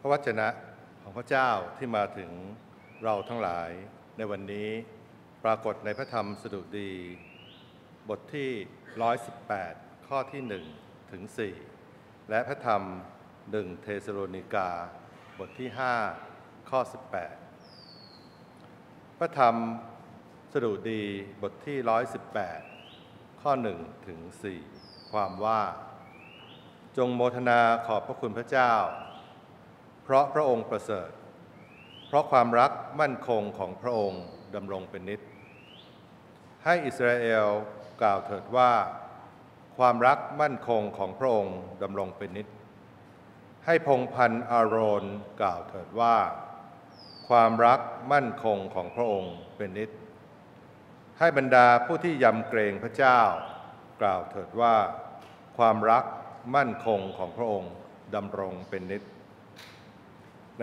พระวจนะของพระเจ้าที่มาถึงเราทั้งหลายในวันนี้ปรากฏในพระธรรมสดุดี บทที่ 118 ข้อที่ 1 ถึง 4 และพระธรรมหนึ่งเทสโลนิกา บทที่ 5 ข้อ 18 พระธรรมสดุดีบทที่ 118 ข้อ 1 ถึง 4 ความว่า จงโมทนาขอบพระคุณพระเจ้าเพราะพระองค์ประเสริฐ เพราะความรักมั่นคงของพระองค์ดำรงเป็นนิจ ให้อิสราเอลกล่าวเถิดว่า ความรักมั่นคงของพระองค์ดำรงเป็นนิจ ให้พงพันอาโรนกล่าวเถิดว่า ความรักมั่นคงของพระองค์เป็นนิจ ให้บรรดาผู้ที่ยำเกรงพระเจ้า กล่าวเถิดว่า ความรักมั่นคงของพระองค์ดำรงเป็นนิจ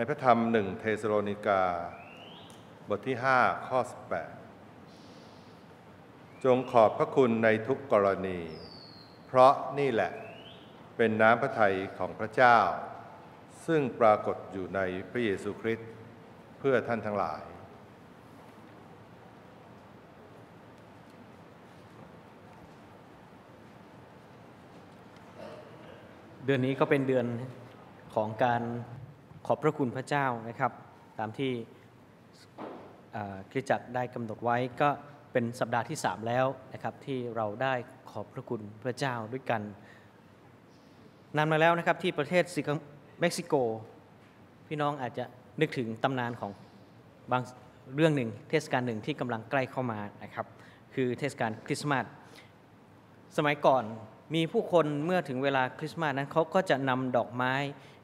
ในพระธรรมหนึ่งเทสโลนิกา บทที่ 5 ข้อ18จงขอบพระคุณในทุกกรณี เพราะนี่แหละเป็นน้ำพระทัยของพระเจ้า ซึ่งปรากฏอยู่ในพระเยซูคริสต์เพื่อท่านทั้งหลาย เดือนนี้ก็เป็นเดือนของการขอบพระคุณพระเจ้านะครับ ตามที่คริสจักรได้กำหนดไว้ก็เป็นสัปดาห์ที่ 3 แล้วนะครับ ที่เราได้ขอบพระคุณพระเจ้าด้วยกันนานมาแล้วนะครับที่ประเทศเม็กซิโกพี่น้องอาจจะนึกถึงตำนานของบางเรื่องหนึ่ง เทศกาลหนึ่งที่กำลังใกล้เข้ามานะครับ คือเทศกาลคริสต์มาส สมัยก่อนมีผู้คนเมื่อถึงเวลาคริสต์มาสนั้นเขาก็จะนำดอกไม้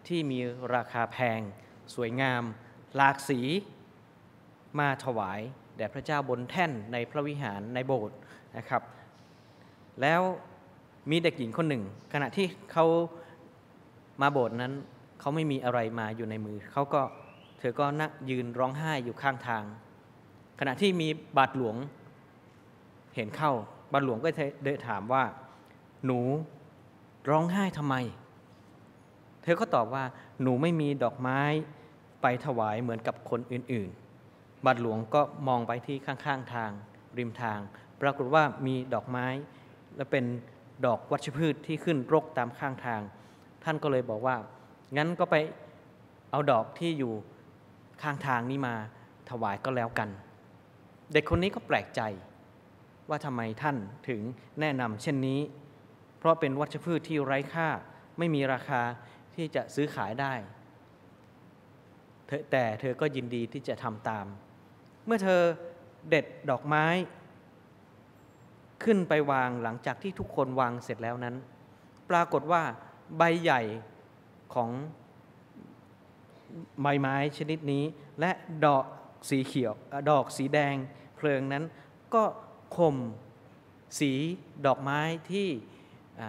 ที่มีราคาแพง สวยงามหลากสีมาถวาย แด่พระเจ้าบนแท่นในพระวิหารในโบสถ์นะครับ แล้วมีเด็กหญิงคนหนึ่ง ขณะที่เขามาโบสถ์นั้นเขาไม่มีอะไรมาอยู่ในมือเขาก็ เธอก็นั่งยืนร้องไห้อยู่ข้างทาง ขณะที่มีบาทหลวงเห็นเข้าบาทหลวงก็เด้ถามว่าหนูร้องไห้ทำไมเธอก็ตอบว่า หนูไม่มีดอกไม้ไปถวายเหมือนกับคนอื่นๆบาทหลวงก็มองไปที่ข้างๆทางริมทาง ปรากฏว่ามีดอกไม้ และเป็นดอกวัชพืชที่ขึ้นรกตามข้างทาง ท่านก็เลยบอกว่า งั้นก็ไปเอาดอกที่อยู่ข้างทางนี้มาถวายก็แล้วกัน เด็กคนนี้ก็แปลกใจว่าทำไมท่านถึงแนะนำเช่นนี้ เพราะเป็นวัชพืชที่ไร้ค่าไม่มีราคาที่จะซื้อขายได้ แต่เธอก็ยินดีที่จะทำตาม เมื่อเธอเด็ดดอกไม้ ขึ้นไปวางหลังจากที่ทุกคนวางเสร็จแล้วนั้น ปรากฏว่าใบใหญ่ของใบไม้ชนิดนี้ และดอกสีเขียวดอกสีแดง เพลิงนั้นก็ข่มสีดอกไม้ที่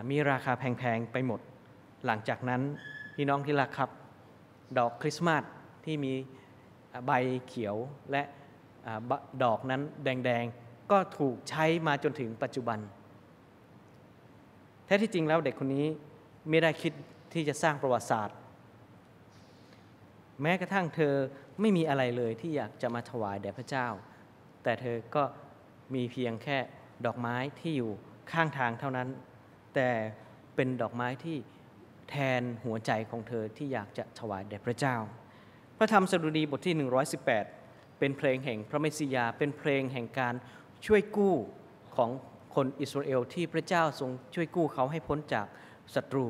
มีราคาแพงๆไปหมดหลังจากนั้นพี่น้องที่รักครับ ดอกคริสต์มาสที่มีใบเขียวและดอกนั้นแดงๆก็ถูกใช้มาจนถึงปัจจุบัน แท้ที่จริงแล้วเด็กคนนี้ไม่ได้คิดที่จะสร้างประวัติศาสตร์ แม้กระทั่งเธอไม่มีอะไรเลยที่อยากจะมาถวายแด่พระเจ้า แต่เธอก็มีเพียงแค่ดอกไม้ที่อยู่ข้างทางเท่านั้น แต่เป็นดอกไม้ที่แทนหัวใจของเธอที่อยากจะถวายแด่พระเจ้า พระธรรมสดุดีบทที่ 118 เป็นเพลงแห่งพระเมสสิยา เป็นเพลงแห่งการช่วยกู้ของคนอิสราเอลที่พระเจ้าทรงช่วยกู้เขาให้พ้นจากศัตรู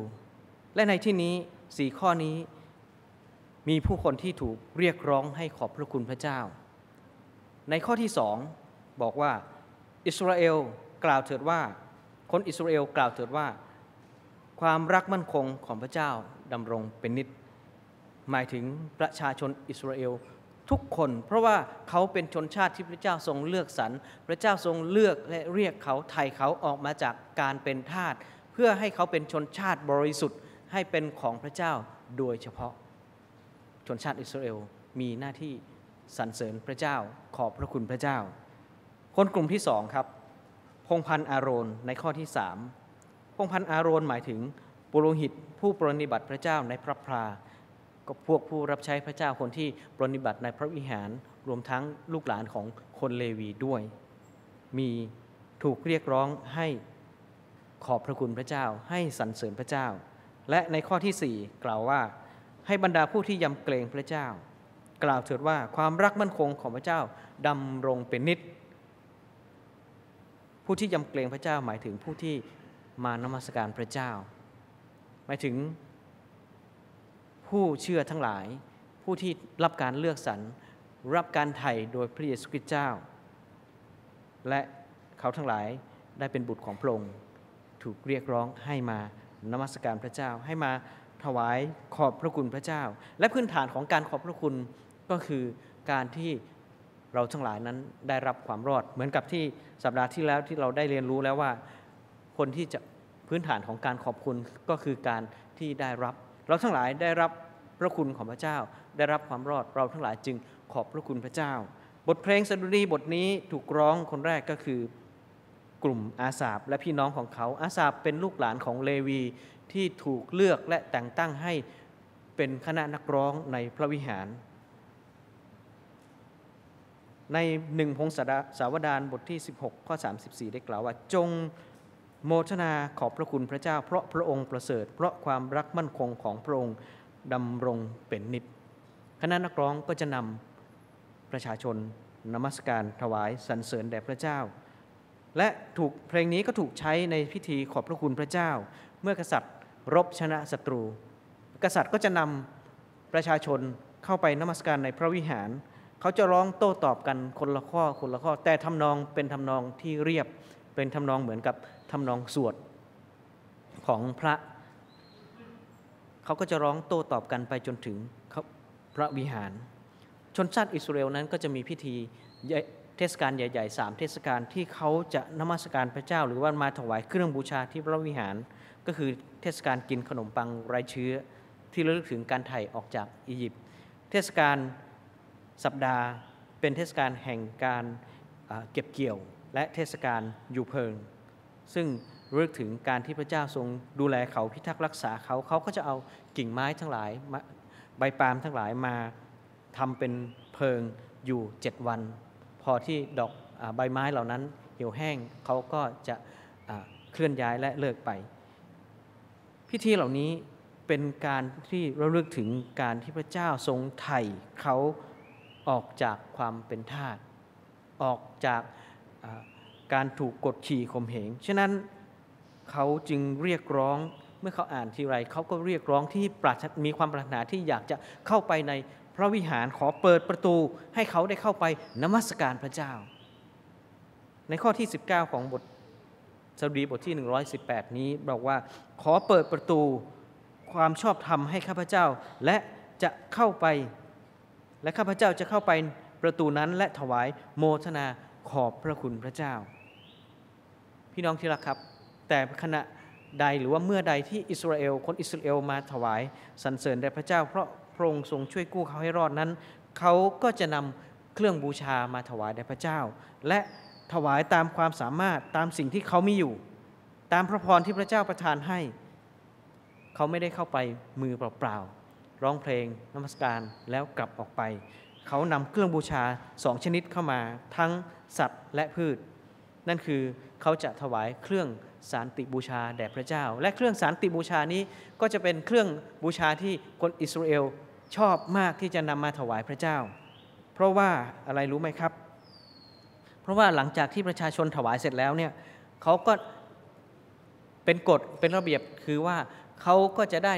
และในที่นี้สี่ข้อนี้มีผู้คนที่ถูกเรียกร้องให้ขอบพระคุณพระเจ้า ในข้อที่สองบอกว่าอิสราเอลกล่าวเถิดว่าคนอิสราเอลกล่าวเถิดว่าความรักมั่นคงของพระเจ้าดำรงเป็นนิด หมายถึงประชาชนอิสราเอล ทุกคนเพราะว่าเขาเป็นชนชาติที่พระเจ้าทรงเลือกสรรพระเจ้าทรงเลือกและเรียกเขาไทยเขาออกมาจากการเป็นทาสเพื่อให้เขาเป็นชนชาติบริสุทธิ์ให้เป็นของพระเจ้าโดยเฉพาะ ชนชาติอิสราเอลมีหน้าที่สรรเสริญพระเจ้าขอบพระคุณพระเจ้า คนกลุ่มที่สองครับพงพันอารอนในข้อที่สามพงพันอารอนหมายถึงปุโรหิตผู้ปรนิบัติพระเจ้าในพระพราก็พวกผู้รับใช้พระเจ้าคนที่ปรนิบัติในพระวิหาร รวมทั้งลูกหลานของคนเลวีด้วย มีถูกเรียกร้องให้ขอบพระคุณพระเจ้าให้สรรเสริญพระเจ้า และในข้อที่ 4 กล่าวว่าให้บรรดาผู้ที่ยำเกรงพระเจ้ากล่าวเถิดว่าความรักมั่นคงของพระเจ้าดำรงเป็นนิจ ผู้ที่ยำเกรงพระเจ้าหมายถึงผู้ที่มานมัสการพระเจ้า หมายถึงผู้เชื่อทั้งหลายผู้ที่รับการเลือกสรรรับการไถ่โดยพระเยซูคริสต์เจ้า และเขาทั้งหลายได้เป็นบุตรของพระองค์ถูกเรียกร้องให้มานมัสการพระเจ้าให้มาถวายขอบพระคุณพระเจ้า และพื้นฐานของการขอบพระคุณก็คือการที่เราทั้งหลายนั้นได้รับความรอดเหมือนกับที่สัปดาห์ที่แล้วที่เราได้เรียนรู้แล้วว่าคนที่จะพื้นฐานของการขอบคุณก็คือการที่ได้รับ เราทั้งหลายได้รับพระคุณของพระเจ้า ได้รับความรอดเราทั้งหลายจึงขอบพระคุณพระเจ้า บทเพลงสดุดีบทนี้ถูกร้องคนแรกก็คือกลุ่มอาสาบ และพี่น้องของเขาอาสาบเป็นลูกหลานของเลวีที่ถูกเลือกและแต่งตั้งให้เป็นคณะนักร้องในพระวิหาร ในหนึ่งพงศาวดารบทที่ 16ข้อ34 ได้กล่าวว่าจงโมทนาขอบพระคุณพระเจ้า เพราะพระองค์ประเสริฐ เพราะความรักมั่นคงของพระองค์ดำรงเป็นนิจคณะนักร้องก็จะนำประชาชนนมัสการถวายสรรเสริญแด่พระเจ้า และถูกเพลงนี้ก็ถูกใช้ในพิธีขอบพระคุณพระเจ้า เมื่อกษัตริย์รบชนะศัตรู กษัตริย์ก็จะนำประชาชนเข้าไปนมัสการในพระวิหาร เขาจะร้องโต้ตอบกันคนละข้อคนละข้อ แต่ทำนองเป็นทำนองที่เรียบเป็นทำนองเหมือนกับทำนองสวดของพระ เขาก็จะร้องโต้ตอบกันไปจนถึงพระวิหาร ชนชาติอิสราเอลนั้นก็จะมีพิธีเทศกาลใหญ่ๆ สามเทศกาลที่เขาจะนมัสการพระเจ้าหรือว่ามาถวายเครื่องบูชาที่พระวิหาร ก็คือเทศกาลกินขนมปังไร้เชื้อที่ระลึกถึงการไถ่ออกจากอียิปต์ เทศกาลสัปดาห์เป็นเทศกาลแห่งการเก็บเกี่ยวและเทศกาลอยู่เพิง ซึ่งเลอกถึงการที่พระเจ้าทรงดูแลเขา พิทักษ์รักษาเขาเขาก็จะเอากิ่งไม้ทั้งหลายใบปาล์มทั้งหลายมาทำเป็นเพิงอยู่7วัน พอที่ดอกใบไม้เหล่านั้นเหี่ยวแห้งเขาก็จะเคลื่อนย้ายและเลิกไป พิธีเหล่านี้เป็นการที่เราเลือกถึงการที่พระเจ้าทรงไถ่เขาออกจากความเป็นทาสออกจากการถูกกดขี่ข่มเหง ฉะนั้นเขาจึงเรียกร้อง เมื่อเขาอ่านทีไร เขาก็เรียกร้องที่ปรามีความปรารถนาที่อยากจะเข้าไปในพระวิหารขอเปิดประตู ให้เขาได้เข้าไปนมัสการพระเจ้า ในข้อที่ 19 ของบทสดีบทที่118 นี้บอกว่าขอเปิดประตูความชอบธรรมให้ข้าพเจ้า และจะเข้าไป และข้าพเจ้าจะเข้าไปประตูนั้น และถวายโมทนาขอบพระคุณพระเจ้า พี่น้องที่รักครับ แต่ขณะใดหรือว่าเมื่อใดที่อิสราเอลคนอิสราเอลมาถวายสรรเสริญแด่พระเจ้าเพราะ พระองค์ทรงช่วยกู้เขาให้รอดนั้น เขาก็จะนำเครื่องบูชามาถวายแด่พระเจ้า และถวายตามความสามารถตามสิ่งที่เขามีอยู่ ตามพระพรที่พระเจ้าประทานให้ เขาไม่ได้เข้าไปมือเปล่าๆร้องเพลงนมัสการแล้วกลับออกไปเขานำเครื่องบูชาสองชนิดเข้ามาทั้งสัตว์และพืช นั่นคือเขาจะถวายเครื่องสารติบูชาแด่พระเจ้า และเครื่องสารติบูชานี้ก็จะเป็นเครื่องบูชาที่คนอิสราเอลชอบมากที่จะนำมาถวายพระเจ้า เพราะว่าอะไรรู้ไหมครับ เพราะว่าหลังจากที่ประชาชนถวายเสร็จแล้วเนี่ยเขาก็เป็นกฎเป็นระเบียบคือว่าเขาก็จะได้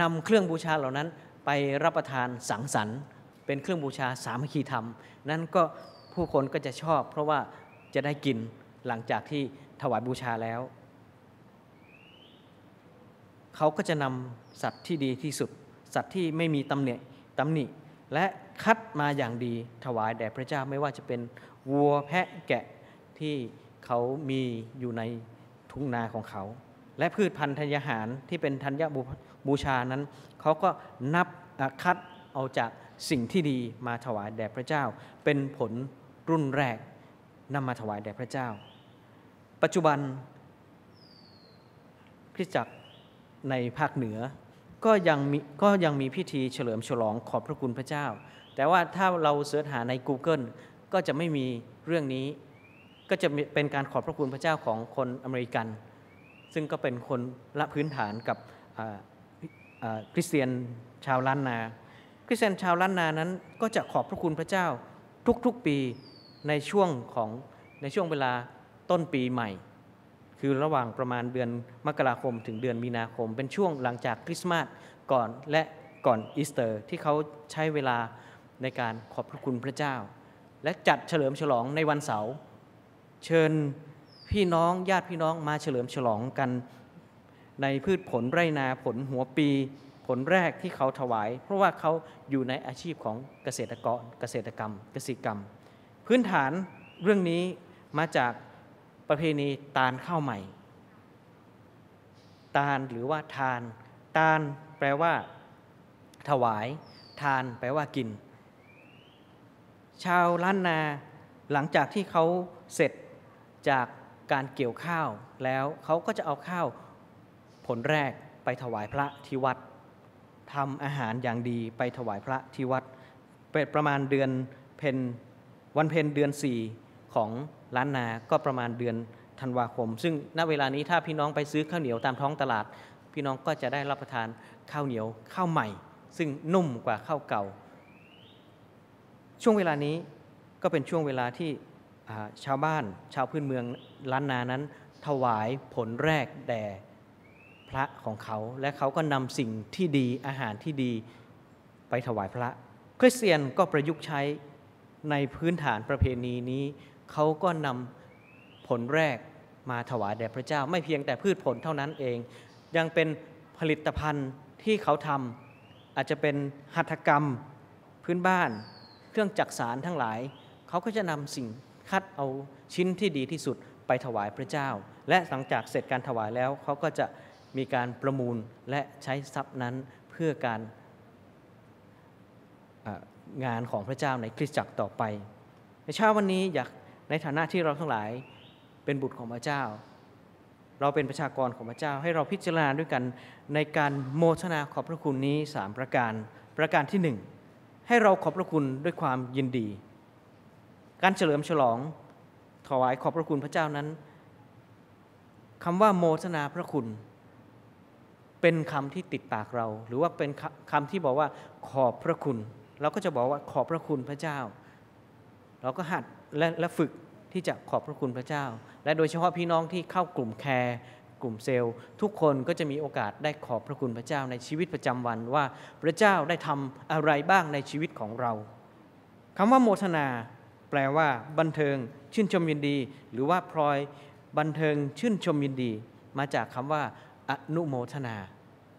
นำเครื่องบูชาเหล่านั้น ไปรับประทานสังสรรค์เป็นเครื่องบูชาสามขีธรรม นั้นก็ผู้คนก็จะชอบ เพราะว่าจะได้กิน หลังจากที่ถวายบูชาแล้ว เขาก็จะนำสัตว์ที่ดีที่สุด สัตว์ที่ไม่มีตำเนียตำหนิและคัดมาอย่างดีถวายแด่พระเจ้าไม่ว่าจะเป็นวัวแพะแกะที่เขามีอยู่ในทุ่งนาของเขา และพืชพันธุ์ธัญญาหารที่เป็นธัญญาบูชานั้นเขาก็นับคัดเอาจากสิ่งที่ดีมาถวายแด่พระเจ้า เป็นผลรุ่นแรกนำมาถวายแด่พระเจ้า ปัจจุบันคริสตจักรในภาคเหนือก็ยังมีก็ยังมีพิธีเฉลิมฉลองขอบพระคุณพระเจ้า แต่ว่าถ้าเราเสิร์ชหาใน Google ก็จะไม่มีเรื่องนี้ก็จะเป็นการขอบพระคุณพระเจ้าของคนอเมริกัน ซึ่งก็เป็นคนละพื้นฐานกับคริสเตียนชาวล้านนาคริสเตียนชาวล้านนานั้นก็จะขอบพระคุณพระเจ้าทุกๆปีในช่วงของในช่วงเวลาต้นปีใหม่ คือระหว่างประมาณเดือนมกราคมถึงเดือนมีนาคม เป็นช่วงหลังจากคริสต์มาสก่อนและก่อนอีสเตอร์ที่เขาใช้เวลาในการขอบพระคุณพระเจ้า และจัดเฉลิมฉลองในวันเสาร์เชิญพี่น้องญาติพี่น้องมาเฉลิมฉลองกันในพืชผลไรนาผลหัวปีผลแรกที่เขาถวาย เพราะว่าเขาอยู่ในอาชีพของเกษตรกรเกษตรกรรม เกษตรกรรม พื้นฐานเรื่องนี้มาจากประเพณี ตานข้าวใหม่ ตานหรือว่าทาน ตานแปลว่าถวาย ทานแปลว่ากิน ชาวล้านนา หลังจากที่เขาเสร็จจากการเกี่ยวข้าว แล้วเขาก็จะเอาข้าวผลแรกไปถวายพระที่วัดทำอาหารอย่างดีไปถวายพระที่วัด เป็นประมาณเดือนเพนวันเพนเดือน4ของล้านนาก็ประมาณเดือนธันวาคม ซึ่งณเวลานี้ถ้าพี่น้องไปซื้อข้าวเหนียวตามท้องตลาด พี่น้องก็จะได้รับประทานข้าวเหนียวข้าวใหม่ ซึ่งนุ่มกว่าข้าวเก่า ช่วงเวลานี้ก็เป็นช่วงเวลาที่ชาวบ้านชาวพื้นเมืองล้านนานั้นถวายผลแรกแด่พระของเขาและเขาก็นำสิ่งที่ดีอาหารที่ดีไปถวายพระคริสเตียนก็ประยุกต์ใช้ในพื้นฐานประเพณีนี้ เขาก็นำผลแรกมาถวายแด่พระเจ้า ไม่เพียงแต่พืชผลเท่านั้นเอง ยังเป็นผลิตภัณฑ์ที่เขาทำอาจจะเป็นหัตถกรรมพื้นบ้าน เครื่องจักสารทั้งหลาย เขาก็จะนำสิ่งคัดเอาชิ้นที่ดีที่สุดไปถวายพระเจ้า และหลังจากเสร็จการถวายแล้วเขาก็จะมีการประมูลและใช้ทรัพย์นั้นเพื่อการงานของพระเจ้าในคริสตจักรต่อไป ในเช้าวันนี้อยากในฐานะที่เราทั้งหลายเป็นบุตรของพระเจ้า เราเป็นประชากรของพระเจ้า ให้เราพิจารณาด้วยกันในการโมทนาขอบพระคุณนี้3ประการ ประการที่1ให้เราขอบพระคุณด้วยความยินดี การเฉลิมฉลองถวายขอบพระคุณพระเจ้านั้นคำว่าโมทนาพระคุณเป็นคำที่ติดปากเรา หรือว่าเป็นคำที่บอกว่า ขอบพระคุณเราก็จะบอกว่าขอบพระคุณพระเจ้า เราก็หัดและและฝึกที่จะขอบพระคุณพระเจ้า และโดยเฉพาะพี่น้องที่เข้ากลุ่มแคร์กลุ่มเซลล์ทุกคนก็จะมีโอกาสได้ขอบพระคุณพระเจ้าในชีวิตประจำวันว่า พระเจ้าได้ทำอะไรบ้างในชีวิตของเรา คำว่า โมทนา แปลว่า บันเทิง ชื่นชมยินดี หรือว่าพลอยบันเทิง ชื่นชมยินดี มาจากคำว่าอนุโมทนา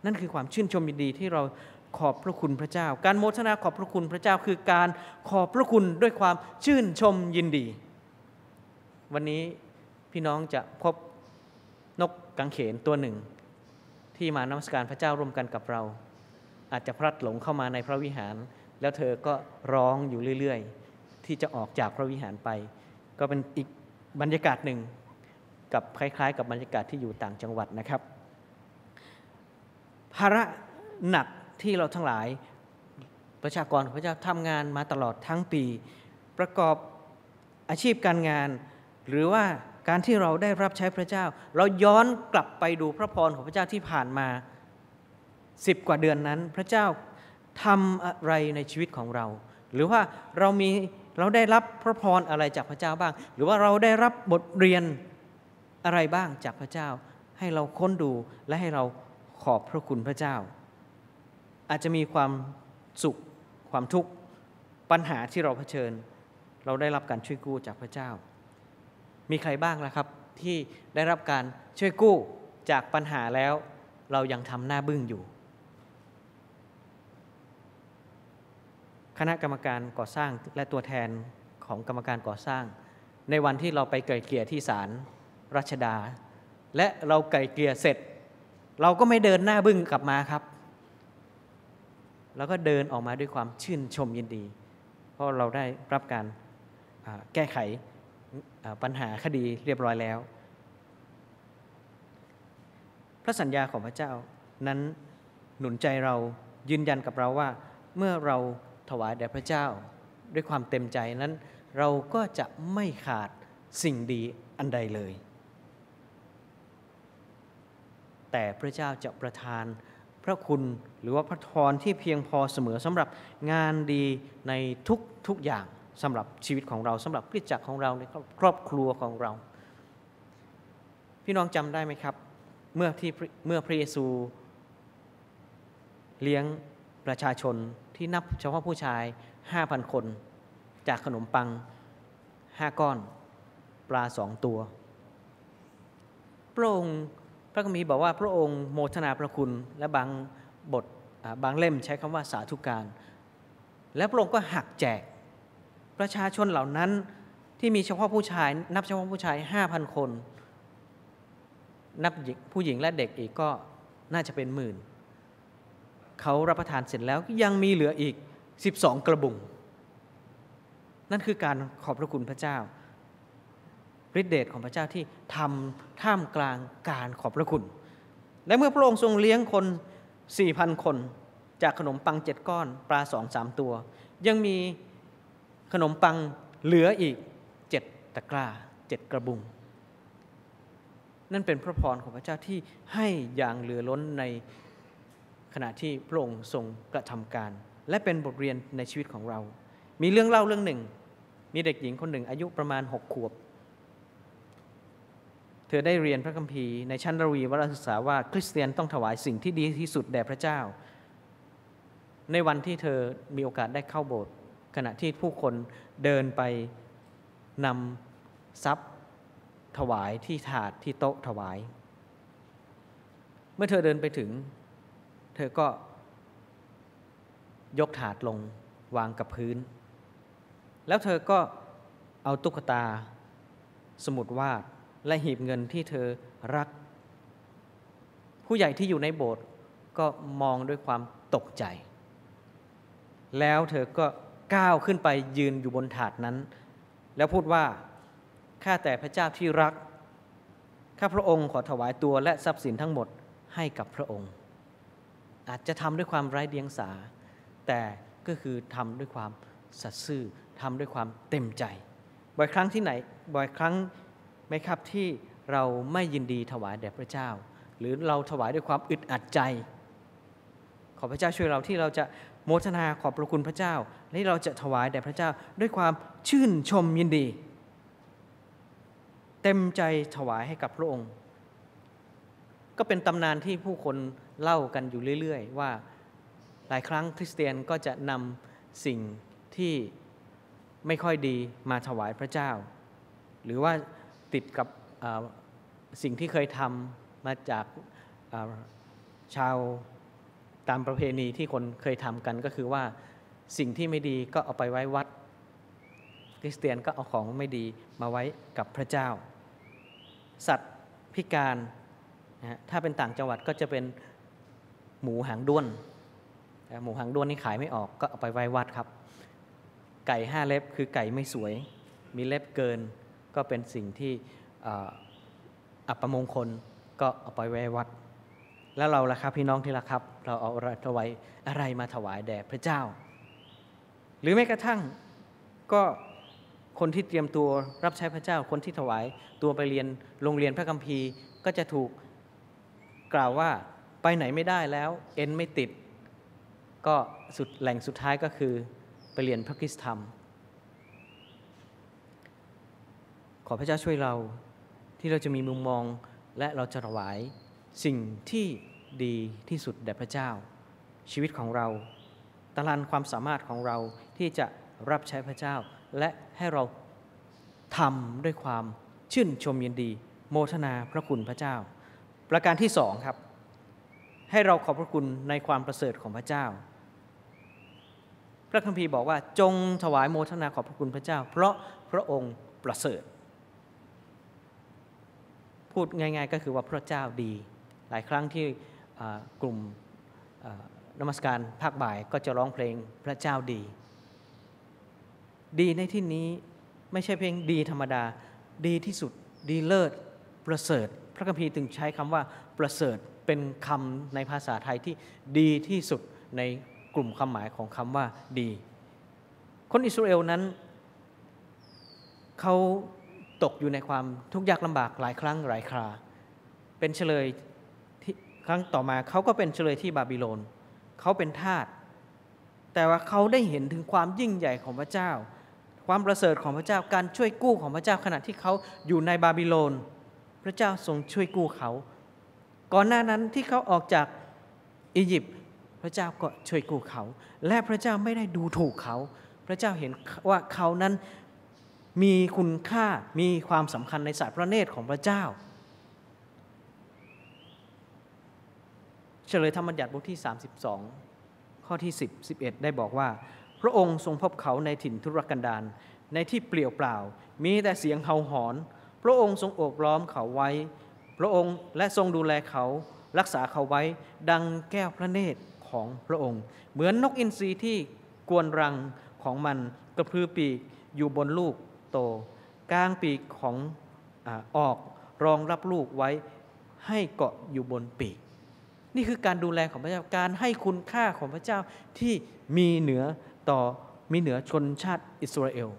นั่นคือความชื่นชมยินดีที่เราขอบพระคุณพระเจ้า การโมทนาขอบพระคุณพระเจ้าคือการขอบพระคุณด้วยความชื่นชมยินดี วันนี้พี่น้องจะพบนกกังเขนตัวหนึ่ง ที่มานมัสการพระเจ้าร่วมกันกับเรา อาจจะพลัดหลงเข้ามาในพระวิหาร แล้วเธอก็ร้องอยู่เรื่อยๆที่จะออกจากพระวิหารไป ก็เป็นอีกบรรยากาศหนึ่ง กับคล้ายๆ กับบรรยากาศที่อยู่ต่างจังหวัดนะครับภาระหนักที่เราทั้งหลายประชากรของพระเจ้าทำงานมาตลอดทั้งปี ประกอบอาชีพการงาน หรือว่าการที่เราได้รับใช้พระเจ้า เราย้อนกลับไปดูพระพรของพระเจ้าที่ผ่านมาสิบกว่าเดือนนั้น พระเจ้าทำอะไรในชีวิตของเรา หรือว่าเรามีเราได้รับพระพรอะไรจากพระเจ้าบ้าง หรือว่าเราได้รับบทเรียนอะไรบ้างจากพระเจ้าให้เราค้นดูและให้เราขอบพระคุณพระเจ้า อาจจะมีความสุข ความทุกข์ ปัญหาที่เราเผชิญ เราได้รับการช่วยกู้จากพระเจ้า มีใครบ้างล่ะครับที่ได้รับการช่วยกู้จากปัญหาแล้วเรายังทำหน้าบึ้งอยู่ คณะกรรมการก่อสร้างและตัวแทนของกรรมการก่อสร้าง ในวันที่เราไปไกลเกลี่ยที่ศาลรัชดา และเราไกลเกลี่ยเสร็จเราก็ไม่เดินหน้าบึ้งกลับมาครับ แล้วก็เดินออกมาด้วยความชื่นชมยินดี เพราะเราได้รับการแก้ไขปัญหาคดีเรียบร้อยแล้ว พระสัญญาของพระเจ้านั้นหนุนใจเรายืนยันกับเราว่า เมื่อเราถวายแด่พระเจ้า ด้วยความเต็มใจนั้นเราก็จะไม่ขาดสิ่งดีอันใดเลยแต่พระเจ้าจะประทานพระคุณหรือว่าพระทรที่เพียงพอเสมอสำหรับงานดีในทุกทุกอย่างสำหรับชีวิตของเราสำหรับกิจจักรของเราในครอบครัวของเรา พี่น้องจำได้ไหมครับ เมื่อที่เมื่อพระเยซูเลี้ยงประชาชนที่นับเฉพาะผู้ชาย 5,000 คนจากขนมปัง 5 ก้อน ปลาสองตัวพระองค์พระคัมภีร์บอกว่าพระองค์โมทนาพระคุณและบางบทบางเล่มใช้คำว่าสาธุการ และพระองค์ก็หักแจก ประชาชนเหล่านั้นที่มีเฉพาะผู้ชาย นับเฉพาะผู้ชาย 5,000 คน นับผู้หญิงและเด็กอีกก็น่าจะเป็นหมื่น เขารับประทานเสร็จแล้วยังมีเหลืออีก 12 กระบุงนั่นคือการขอบพระคุณพระเจ้าฤทธิเดชของพระเจ้าที่ทำท่ามกลางการขอบพระคุณ และเมื่อพระองค์ทรงเลี้ยงคน4,000 คนจากขนมปังเจ็ดก้อนปลาสองสามตัว ยังมีขนมปังเหลืออีกเจ็ดตะกร้าเจ็ดกระบุง นั่นเป็นพระพรของพระเจ้าที่ให้อย่างเหลือล้นในขณะที่พระองค์ทรงกระทำการ และเป็นบทเรียนในชีวิตของเรา มีเรื่องเล่าเรื่องหนึ่ง มีเด็กหญิงคนหนึ่งอายุประมาณหกขวบเธอได้เรียนพระคัมภีร์ในชั้นระวีวรศึกษาว่าคริสเตียนต้องถวายสิ่งที่ดีที่สุดแด่พระเจ้า ในวันที่เธอมีโอกาสได้เข้าโบสถ์ขณะที่ผู้คนเดินไปนำทรัพย์ถวายที่ถาดที่โต๊ะถวาย เมื่อเธอเดินไปถึง เธอก็ยกถาดลงวางกับพื้น แล้วเธอก็เอาตุ๊กตาสมุดวาดและหีบเงินที่เธอรัก ผู้ใหญ่ที่อยู่ในโบสถ์ก็มองด้วยความตกใจ แล้วเธอก็ก้าวขึ้นไปยืนอยู่บนถาดนั้น แล้วพูดว่าข้าแต่พระเจ้าที่รัก ข้าพระองค์ขอถวายตัว และทรัพย์สินทั้งหมดให้กับพระองค์ อาจจะทำด้วยความไร้เดียงสา แต่ก็คือทำด้วยความ สัตย์ซื่อทำด้วยความเต็มใจ บ่อยครั้งที่ไหน บ่อยครั้งไหมครับที่เราไม่ยินดีถวายแด่พระเจ้า หรือเราถวายด้วยความอึดอัดใจ ขอพระเจ้าช่วยเราที่เราจะโมทนาขอบพระคุณพระเจ้าและเราจะถวายแด่พระเจ้าด้วยความชื่นชมยินดี เต็มใจถวายให้กับพระองค์ ก็เป็นตำนานที่ผู้คนเล่ากันอยู่เรื่อยๆ ว่าหลายครั้งคริสเตียนก็จะนำสิ่งที่ไม่ค่อยดีมาถวายพระเจ้าหรือว่าติดกับสิ่งที่เคยทำมาจากชาวตามประเพณีที่คนเคยทำกันก็คือว่าสิ่งที่ไม่ดีก็เอาไปไว้วัดคริสเตียนก็เอาของไม่ดีมาไว้กับพระเจ้า สัตว์พิการถ้าเป็นต่างจังหวัดก็จะเป็นหมูหางด้วนหมูหางด้วนนี่ขายไม่ออกก็เอาไปไว้วัดครับ ไก่ห้าเล็บคือไก่ไม่สวยมีเล็บเกินก็เป็นสิ่งที่อัปมงคลก็เอาไปไว้วัด แล้วเราล่ะครับพี่น้องที่รักครับ เราเอาอะไรถวายอะไรมาถวายแด่พระเจ้า หรือแม้กระทั่งก็คนที่เตรียมตัวรับใช้พระเจ้าคนที่ถวายตัวไปเรียนโรงเรียนพระคัมภีร์ ก็จะถูกกล่าวว่าไปไหนไม่ได้แล้ว เอ็นไม่ติด ก็สุดแหล่งสุดท้ายก็คือไปเรียนพระคิสธรรมขอพระเจ้าช่วยเราที่เราจะมีมุมมองและเราจะถวายสิ่งที่ดีที่สุดแด่พระเจ้า ชีวิตของเราตารางความสามารถของเราที่จะรับใช้พระเจ้า และให้เราทำด้วยความชื่นชมยินดี โมทนาพระคุณพระเจ้า ประการที่สองครับ ให้เราขอบพระคุณในความประเสริฐของพระเจ้า พระคัมภีร์บอกว่า จงถวายโมทนาขอบพระคุณพระเจ้าเพราะพระองค์ประเสริฐพูดง่ายๆก็คือว่าพระเจ้าดี หลายครั้งที่กลุ่มนมัสการภาคบ่ายก็จะร้องเพลงพระเจ้าดี ดีในที่นี้ไม่ใช่เพลงดี ธรรมดาดีที่สุดดีเลิศประเสริฐ พระคัมภีร์ถึงใช้คำว่าประเสริฐเป็นคำในภาษาไทยที่ดีที่สุดในกลุ่มความหมายของคำว่าดี คนอิสราเอลนั้นเขาตกอยู่ในความทุกข์ยากลำบากหลายครั้งหลายครา เป็นเฉลยที่ครั้งต่อมาเขาก็เป็นเฉลยที่บาบิโลน เขาเป็นทาส แต่ว่าเขาได้เห็นถึงความยิ่งใหญ่ของพระเจ้า ความประเสริฐของพระเจ้า การช่วยกู้ของพระเจ้าขณะที่เขาอยู่ในบาบิโลน พระเจ้าทรงช่วยกู้เขา ก่อนหน้านั้นที่เขาออกจากอียิปต์พระเจ้าก็ช่วยกู้เขา และพระเจ้าไม่ได้ดูถูกเขา พระเจ้าเห็นว่าเขานั้นมีคุณค่ามีความสำคัญในสายพระเนตรของพระเจ้า เฉลยธรรมบัญญัติบทที่ 32 ข้อที่10 11 ได้บอกว่า พระองค์ทรงพบเขาในถิ่นทุรกันดาร ในที่เปลี่ยวเปล่า มีแต่เสียงเห่าหอน พระองค์ทรงโอบล้อมเขาไว้ พระองค์และทรงดูแลเขารักษาเขาไว้ ดังแก้วพระเนตรของพระองค์ เหมือนนกอินทรีที่กวนรังของมันกระพือปีกอยู่บนลูกโตกลางปีกของอออกรองรับลูกไว้ให้เกาะอยู่บนปีกนี่คือการดูแลของพระเจ้าการให้คุณค่าของพระเจ้าที่มีเหนือต่อมีเหนือชนชาติอิสราเอล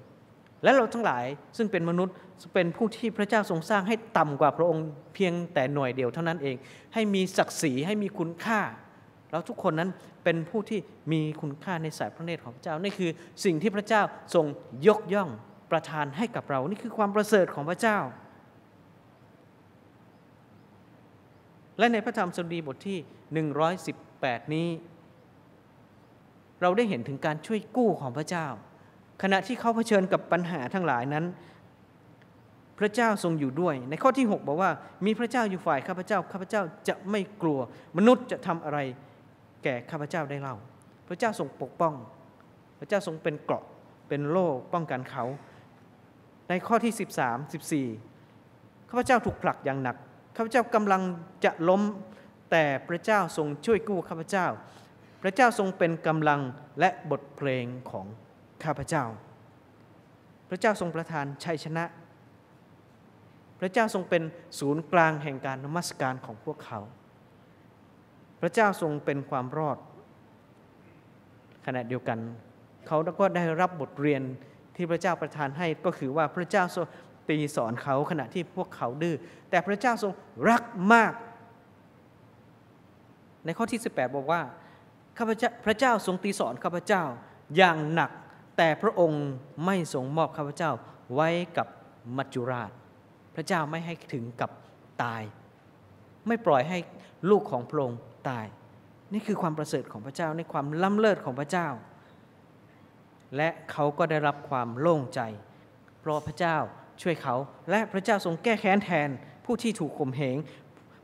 และเราทั้งหลายซึ่งเป็นมนุษย์ เป็นผู้ที่พระเจ้าทรงสร้างให้ต่ำกว่าพระองค์เพียงแต่หน่วยเดียวเท่านั้นเองให้มีศักดิ์ศรีให้มีคุณค่าเราทุกคนนั้นเป็นผู้ที่มีคุณค่าในสายพระเนตรของพระเจ้านี่คือสิ่งที่พระเจ้าทรงยกย่องประทานให้กับเรานี่คือความประเสริฐของพระเจ้า และในพระธรรมสดีบทที่ 118 นี้ เราได้เห็นถึงการช่วยกู้ของพระเจ้า ขณะที่เขาเผชิญกับปัญหาทั้งหลายนั้น พระเจ้าทรงอยู่ด้วยในข้อที่ 6 บอกว่า มีพระเจ้าอยู่ฝ่ายข้าพเจ้า ข้าพเจ้าจะไม่กลัว มนุษย์จะทำอะไรแก่ข้าพเจ้าได้เล่า พระเจ้าทรงปกป้อง พระเจ้าทรงเป็นเกราะ เป็นโล่ป้องกันเขาในข้อที่ 13 14ข้าพเจ้าถูกผลักอย่างหนัก ข้าพเจ้ากำลังจะล้มแต่พระเจ้าทรงช่วยกู้ข้าพเจ้า พระเจ้าทรงเป็นกำลังและบทเพลงของข้าพเจ้า พระเจ้าทรงประทานชัยชนะ พระเจ้าทรงเป็นศูนย์กลางแห่งการนมัสการของพวกเขา พระเจ้าทรงเป็นความรอด ขณะเดียวกัน เขาก็ได้รับบทเรียนที่พระเจ้าประทานให้ก็คือว่าพระเจ้าทรงตีสอนเขาขณะที่พวกเขาดื้อแต่พระเจ้าทรงรักมาก ในข้อที่ 18 บอกว่าข้าพเจ้าพระเจ้าทรงตีสอนข้าพเจ้าอย่างหนัก แต่พระองค์ไม่ทรงมอบข้าพเจ้าไว้กับมัจจุราช พระเจ้าไม่ให้ถึงกับตาย ไม่ปล่อยให้ลูกของพระองค์ตาย นี่คือความประเสริฐของพระเจ้าในความล้ำเลิศของพระเจ้าและเขาก็ได้รับความโล่งใจ เพราะพระเจ้าช่วยเขาและพระเจ้าทรงแก้แค้นแทน ผู้ที่ถูกข่มเหง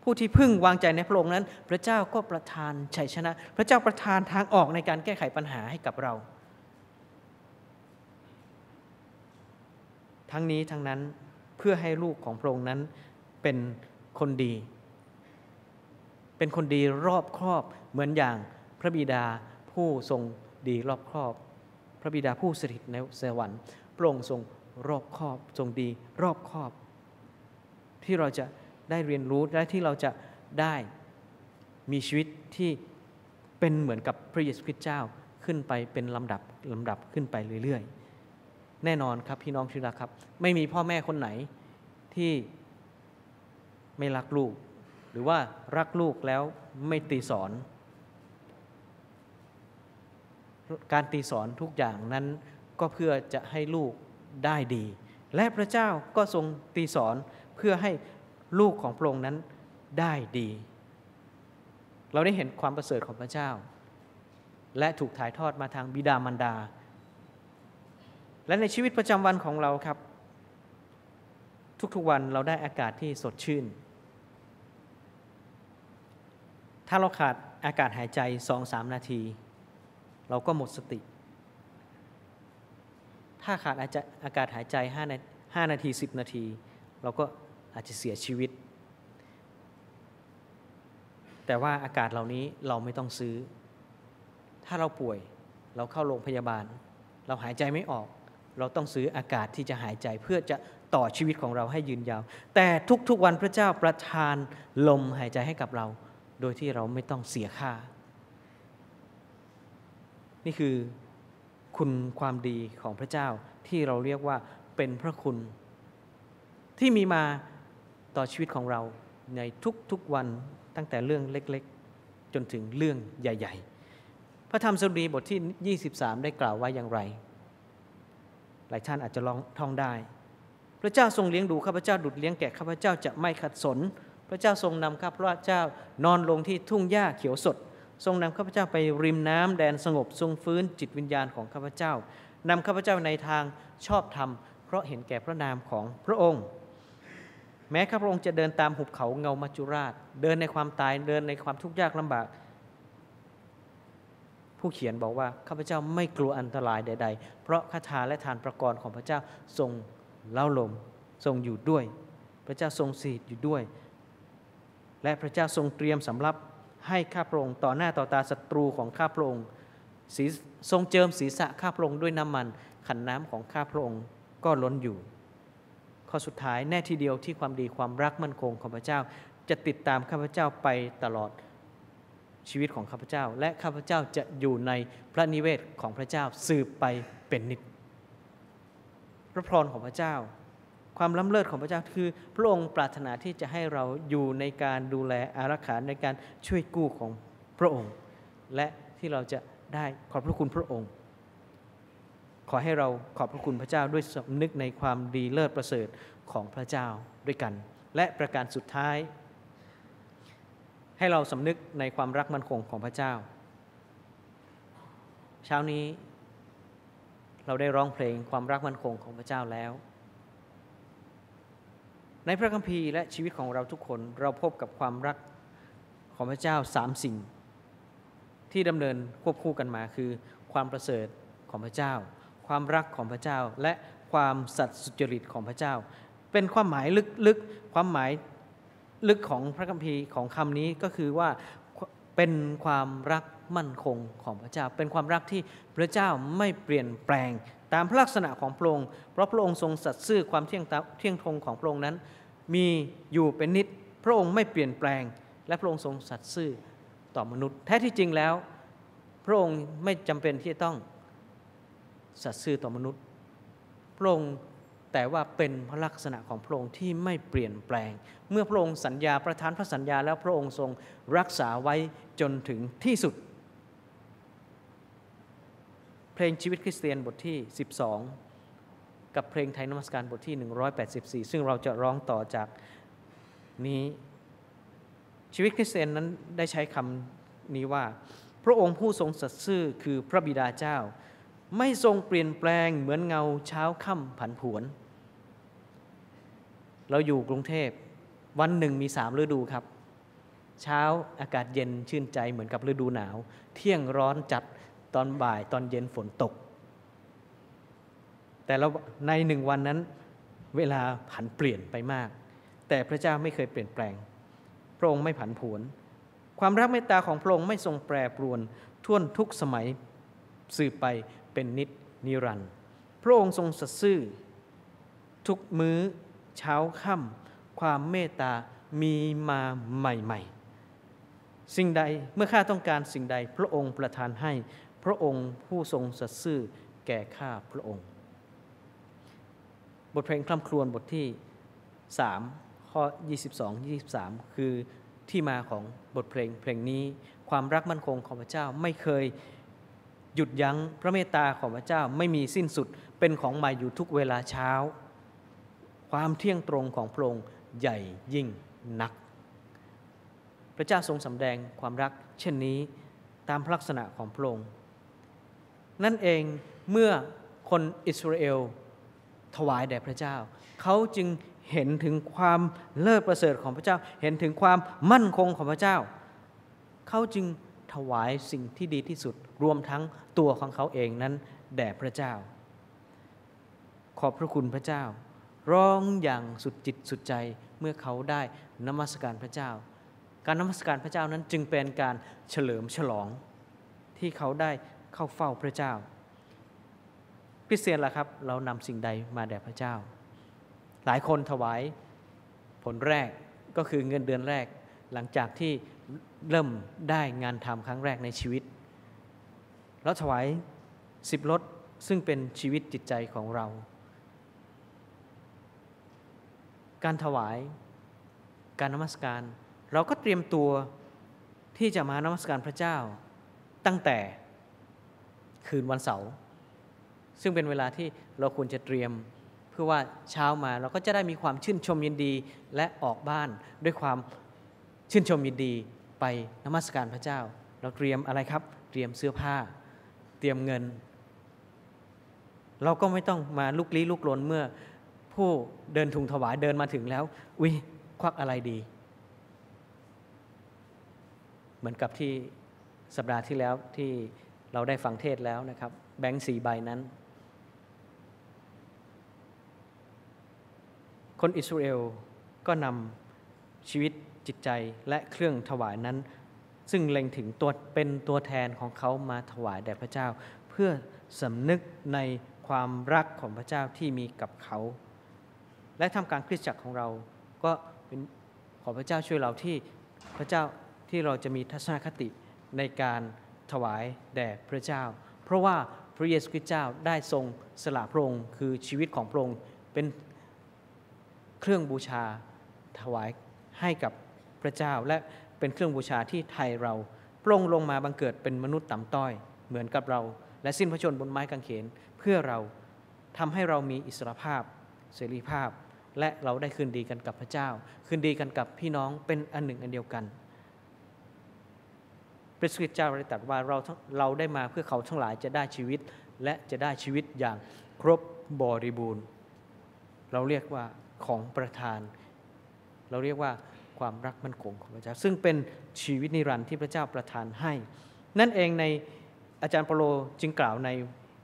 ผู้ที่พึ่งวางใจในพระองค์นั้น พระเจ้าก็ประทานชัยชนะ พระเจ้าประทานทางออกในการแก้ไขปัญหาให้กับเรา ทั้งนี้ทั้งนั้นเพื่อให้ลูกของพระองค์นั้นเป็นคนดี เป็นคนดีรอบครอบเหมือนอย่างพระบิดาผู้ทรงดีรอบครอบระบิดาผู้สถิตในสวรรค์โปร่งทรงรอบคอบทรงดีรอบคอบ ที่เราจะได้เรียนรู้และที่เราจะได้มีชีวิตที่เป็นเหมือนกับพระเยซูคริสต์เจ้าขึ้นไปเป็นลำดับลำดับขึ้นไปเรื่อย ๆ แน่นอนครับพี่น้องที่รักครับ ไม่มีพ่อแม่คนไหนที่ไม่รักลูก หรือว่ารักลูกแล้วไม่ตีสอนการตีสอนทุกอย่างนั้นก็เพื่อจะให้ลูกได้ดี และพระเจ้าก็ทรงตีสอนเพื่อให้ลูกของพระองค์นั้นได้ดี เราได้เห็นความประเสริฐของพระเจ้า และถูกถ่ายทอดมาทางบิดามารดา และในชีวิตประจำวันของเราครับ ทุกๆวันเราได้อากาศที่สดชื่น ถ้าเราขาดอากาศหายใจสองสามนาทีเราก็หมดสติ ถ้าขาดอากาศหายใจ 5นานาที 10 นาที เราก็อาจจะเสียชีวิต แต่ว่าอากาศเหล่านี้เราไม่ต้องซื้อ ถ้าเราป่วย เราเข้าโรงพยาบาล เราหายใจไม่ออก เราต้องซื้ออากาศที่จะหายใจเพื่อจะต่อชีวิตของเราให้ยืนยาว แต่ทุกๆวันพระเจ้าประทานลมหายใจให้กับเรา โดยที่เราไม่ต้องเสียค่านี่คือคุณความดีของพระเจ้าที่เราเรียกว่าเป็นพระคุณ ที่มีมาต่อชีวิตของเราในทุกๆวันตั้งแต่เรื่องเล็กๆ จนถึงเรื่องใหญ่ๆ พระธรรมสดีบทที่ 23 ได้กล่าวว่าอย่างไร หลายท่านอาจจะลองท่องได้ พระเจ้าทรงเลี้ยงดูข้าพเจ้าดุดเลี้ยงแก่ข้าพเจ้าจะไม่ขัดสนพระเจ้าทรงนำข้าพระเจ้านอนลงที่ทุ่งหญ้าเขียวสดทรงนำข้าพเจ้าไปริมน้ำแดนสงบ ทรงฟื้นจิตวิญญาณของข้าพเจ้านำข้าพเจ้าในทางชอบธรรม เพราะเห็นแก่พระนามของพระองค์ แม้ข้าพระองค์จะเดินตามหุบเขาเงามัจุราชเดินในความตายเดินในความทุกข์ยากลำบาก ผู้เขียนบอกว่าข้าพเจ้าไม่กลัวอันตรายใด ๆ เพราะคาถาและทานประกรณ์ของพระเจ้าทรงเล่าลม ทรงอยู่ด้วย พระเจ้าทรงสีดอยู่ด้วย และพระเจ้าทรงเตรียมสำหรับให้ข้าพระองค์ต่อหน้าต่อตาศัตรูของข้าพระองค์ทรงเจิมศีรษะข้าพระองค์ด้วยน้ำมัน ขันน้ำของข้าพระองค์ก็ล้นอยู่ข้อสุดท้ายแน่ทีเดียวที่ความดีความรักมั่นคงของพระเจ้าจะติดตามข้าพระเจ้าไปตลอดชีวิตของข้าพเจ้า และข้าพเจ้าจะอยู่ในพระนิเวศของพระเจ้าสืบไปเป็นนิจพระพรของพระเจ้าความล้ำเลิศของพระเจ้าคือพระองค์ปรารถนาที่จะให้เราอยู่ในการดูแลอารักขาในการช่วยกู้ของพระองค์ และที่เราจะได้ขอบพระคุณพระองค์ ขอให้เราขอบพระคุณพระเจ้าด้วยสำนึกในความดีเลิศประเสริฐของพระเจ้าด้วยกัน และประการสุดท้าย ให้เราสำนึกในความรักมั่นคงของพระเจ้า เช้านี้ เราได้ร้องเพลงความรักมั่นคงของพระเจ้าแล้วในพระคัมภีร์และชีวิตของเราทุกคนเราพบกับความรักของพระเจ้าสามสิ่ง ที่ดำเนินควบคู่กันมาคือความประเสริฐของพระเจ้า ความรักของพระเจ้าและความสัตย์สุจริตของพระเจ้า เป็นความหมายลึกๆความหมายลึกของพระคัมภีร์ของคำนี้ก็คือว่าเป็นความรักมั่นคงของพระเจ้า เป็นความรักที่พระเจ้าไม่เปลี่ยนแปลงตามลักษณะของพระองค์ เพราะพระองค์ทรงสัตย์ซื่อความเที่ยงเที่ยงทงของพระองค์นั้น มีอยู่เป็นนิดพระองค์ไม่เปลี่ยนแปลง และพระองค์ทรงสัตย์ซื่อต่อมนุษย์ แท้ที่จริงแล้ว พระองค์ไม่จำเป็นที่จะต้องสัตย์ซื่อต่อมนุษย์พระองค์แต่ว่าเป็นพระลักษณะของพระองค์ที่ไม่เปลี่ยนแปลง เมื่อพระองค์สัญญาประทานพระสัญญาแล้วพระองค์ทรงรักษาไว้จนถึงที่สุดเพลงชีวิตคริสเตียน บทที่ 12 กับเพลงไทยนมัสการ บทที่ 184 ซึ่งเราจะร้องต่อจากนี้ชีวิตคริสเตียนนั้นได้ใช้คำนี้ว่าพระองค์ผู้ทรงสัตย์ซื่อคือพระบิดาเจ้า ไม่ทรงเปลี่ยนแปลงเหมือนเงาเช้าค่ำผันผวน เราอยู่กรุงเทพวันหนึ่งมีสามฤดูครับ เช้าอากาศเย็นชื่นใจเหมือนกับฤดูหนาวเที่ยงร้อนจัดตอนบ่ายตอนเย็นฝนตก แต่เราในหนึ่งวันนั้นเวลาผันเปลี่ยนไปมาก แต่พระเจ้าไม่เคยเปลี่ยนแปลง พระองค์ไม่ผันผวนความรักเมตตาของพระองค์ไม่ทรงแปรปรวนท่วนทุกสมัยสืบไปเป็นนิจนิรันดร์พระองค์ทรงสัตย์ซื่อทุกมื้อ เช้าค่ำ ความเมตตามีมาใหม่ๆ สิ่งใดเมื่อข้าต้องการสิ่งใด พระองค์ประทานให้พระองค์ผู้ทรงสัตย์ซื่อแก่ข้าพระองค์ บทเพลงคล่ำครวญบทที่ 3 ข้อ 22 23 คือที่มาของบทเพลงเพลงนี้ความรักมั่นคงของพระเจ้าไม่เคยหยุดยัง้งพระเมตตาของพระเจ้าไม่มีสิ้นสุดเป็นของใหม่อยู่ทุกเวลาเช้า ความเที่ยงตรงของพระองค์ใหญ่ยิ่งนัก พระเจ้าทรงสำแดงความรักเช่นนี้ตามลักษณะของพระองค์นั่นเองเมื่อคนอิสราเอลถวายแด่พระเจ้า เขาจึงเห็นถึงความเลิศประเสริฐของพระเจ้า เห็นถึงความมั่นคงของพระเจ้า เขาจึงถวายสิ่งที่ดีที่สุด รวมทั้งตัวของเขาเองนั้นแด่พระเจ้า ขอบพระคุณพระเจ้า ร้องอย่างสุดจิตสุดใจเมื่อเขาได้นมัสการพระเจ้า การนมัสการพระเจ้านั้นจึงเป็นการเฉลิมฉลองที่เขาได้เข้าเฝ้าพระเจ้าพิเศษล่ะครับ เรานำสิ่งใดมาแด่พระเจ้า หลายคนถวายผลแรกก็คือเงินเดือนแรกหลังจากที่เริ่มได้งานทำครั้งแรกในชีวิต แล้วถวายสิบรถซึ่งเป็นชีวิตจิตใจของเราการถวายการนมัสการ เราก็เตรียมตัวที่จะมานมัสการพระเจ้าตั้งแต่คืนวันเสาร์ซึ่งเป็นเวลาที่เราควรจะเตรียมเพื่อว่าเช้ามาเราก็จะได้มีความชื่นชมยินดีและออกบ้านด้วยความ ชื่นชมยินดีไปนมัสการพระเจ้า เราเตรียมอะไรครับ เตรียมเสื้อผ้าเตรียมเงิน เราก็ไม่ต้องมาลุกลี้ลุกลนเมื่อผู้เดินทุงถวายเดินมาถึงแล้ว อุ้ย ควักอะไรดี เหมือนกับที่สัปดาห์ที่แล้วที่เราได้ฟังเทศแล้วนะครับ แบงค์สี่ใบนั้น คนอิสราเอลก็นำชีวิตจิตใจและเครื่องถวายนั้น ซึ่งเล็งถึงตัวเป็นตัวแทนของเขามาถวายแด่พระเจ้า เพื่อสำนึกในความรักของพระเจ้าที่มีกับเขา และทำการคริสตจักรของเราก็เป็นขอพระเจ้าช่วยเราที่พระเจ้าที่เราจะมีทัศนคติในการถวายแด่พระเจ้า เพราะว่าพระเยซูคริสต์เจ้าได้ทรงสละพระองค์คือชีวิตของพระองค์เป็นเครื่องบูชาถวายให้กับพระเจ้า และเป็นเครื่องบูชาที่ไทยเราปรงลงมาบังเกิดเป็นมนุษย์ต่ำต้อยเหมือนกับเรา และสิ้นพระชนบนไม้กางเขน เพื่อเราทำให้เรามีอิสรภาพเสรีภาพ และเราได้คืนดีกันกับพระเจ้าคืนดีกันกับพี่น้องเป็นอันหนึ่งอันเดียวกันพระสุริเจ้าได้ตรัสว่าเราเราได้มาเพื่อเขาทั้งหลายจะได้ชีวิตและจะได้ชีวิตอย่างครบบริบูรณ์ เราเรียกว่าของประธาน เราเรียกว่าความรักมั่นคงของพระเจ้า ซึ่งเป็นชีวิตนิรันดร์ที่พระเจ้าประทานให้ นั่นเองในอาจารย์เปโลจึงกล่าวใน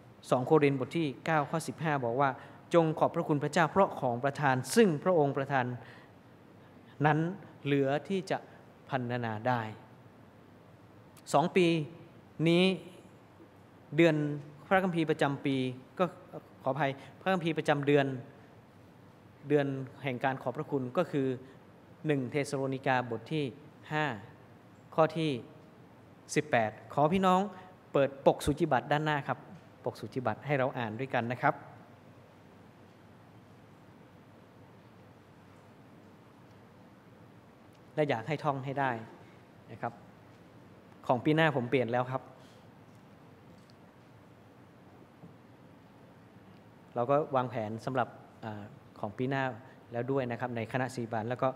2โครินธ์บทที่9ข้อ15 บอกว่าจงขอบพระคุณพระเจ้าเพราะของประทาน ซึ่งพระองค์ประทาน นั้นเหลือที่จะพันนาได้สองปีนี้เดือนพระคัมภีร์ประจำปี ก็ขออภัยพระคัมภีร์ประจำเดือนเดือนแห่งการขอบพระคุณก็คือ 1เทสโลนิกาบทที่ 5 ข้อที่ 18 ขอพี่น้องเปิดปกสุจิบัติด้านหน้าครับ ปกสุจิบัติให้เราอ่านด้วยกันนะครับ และอยากให้ท่องให้ได้นะครับของปีหน้าผมเปลี่ยนแล้วครับ เราก็วางแผนสำหรับอของปีหน้าแล้วด้วยนะครับ ในคณะสีบานแล้วก็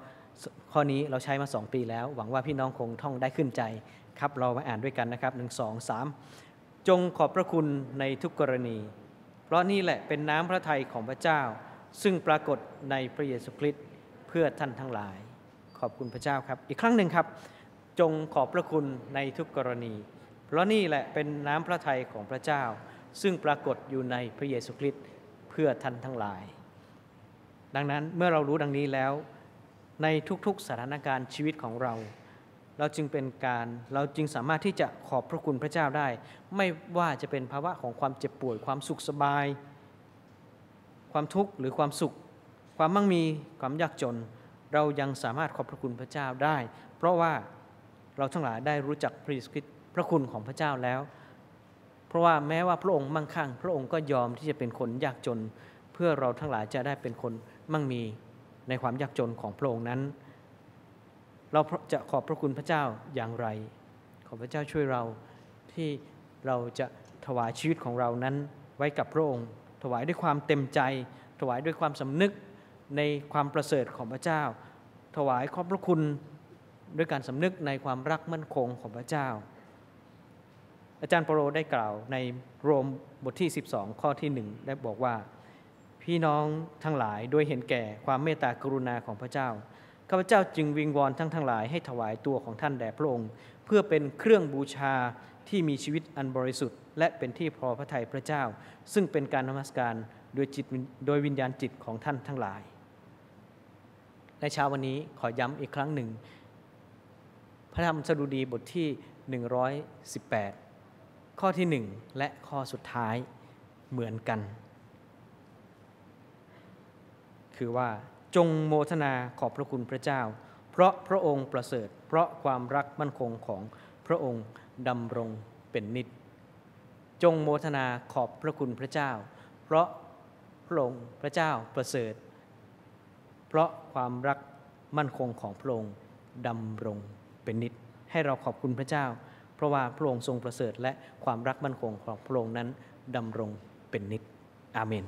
ข้อนี้เราใช้มา 2 ปีแล้ว หวังว่าพี่น้องคงท่องได้ขึ้นใจครับเรามาอ่านด้วยกันนะครับ1 2 3 จงขอบพระคุณในทุกกรณี เพราะนี่แหละเป็นน้ำพระทัยของพระเจ้า ซึ่งปรากฏในพระเยซูคริสต์เพื่อท่านทั้งหลาย ขอบคุณพระเจ้าครับอีกครั้งหนึ่งครับจงขอบพระคุณในทุกกรณี เพราะนี่แหละเป็นน้ำพระทัยของพระเจ้า ซึ่งปรากฏอยู่ในพระเยซูคริสต์เพื่อท่านทั้งหลาย ดังนั้นเมื่อเรารู้ดังนี้แล้วในทุก ๆสถานการณ์ชีวิตของเรา เราจึงเป็นการ เราจึงสามารถที่จะขอบพระคุณพระเจ้าได้ ไม่ว่าจะเป็นภาวะของความเจ็บป่วยความสุขสบาย ความทุกข์หรือความสุข ความมั่งมี ความยากจน เรายังสามารถขอบพระคุณพระเจ้าได้ เพราะว่าเราทั้งหลายได้รู้จักพระเยซูคริสต์พระคุณของพระเจ้าแล้ว เพราะว่าแม้ว่าพระองค์มั่งคั่งพระองค์ก็ยอมที่จะเป็นคนยากจน เพื่อเราทั้งหลายจะได้เป็นคนมั่งมีในความยากจนของพระองค์นั้น เราจะขอบพระคุณพระเจ้าอย่างไร ขอพระเจ้าช่วยเราที่เราจะถวายชีวิตของเรานั้นไว้กับพระองค์ ถวายด้วยความเต็มใจ ถวายด้วยความสำนึกในความประเสริฐของพระเจ้า ถวายขอบพระคุณด้วยการสำนึกในความรักมั่นคงของพระเจ้า อาจารย์เปโรได้กล่าวในโรมบทที่ 12 ข้อที่1ได้บอกว่าพี่น้องทั้งหลายโดยเห็นแก่ความเมตตากรุณาของพระเจ้า ข้าพเจ้าจึงวิงวอนทั้งทั้งหลาย ให้ถวายตัวของท่านแด่พระองค์ เพื่อเป็นเครื่องบูชาที่มีชีวิตอันบริสุทธิ์และเป็นที่พอพระทัยพระเจ้า ซึ่งเป็นการนมัสการโดยจิตโดยวิญญาณจิตของท่านทั้งหลาย ในเช้าวันนี้ขอย้ำอีกครั้งหนึ่งพระธรรมสดุดีบทที่118 ข้อที่หนึ่งและข้อสุดท้ายเหมือนกัน คือว่าจงโมทนาขอบพระคุณพระเจ้า เพราะพระองค์ประเสริฐ เพราะความรักมั่นคงของพระองค์ดำรงเป็นนิจจงโมทนาขอบพระคุณพระเจ้า เพราะพระองค์พระเจ้าประเสริฐ เพราะความรักมั่นคงของพระองค์ดำรงเป็นนิดให้เราขอบคุณพระเจ้าเพราะว่าพระองค์ทรงประเสริฐ และความรักมั่นคงของพระองค์นั้นดำรงเป็นนิด อาเมน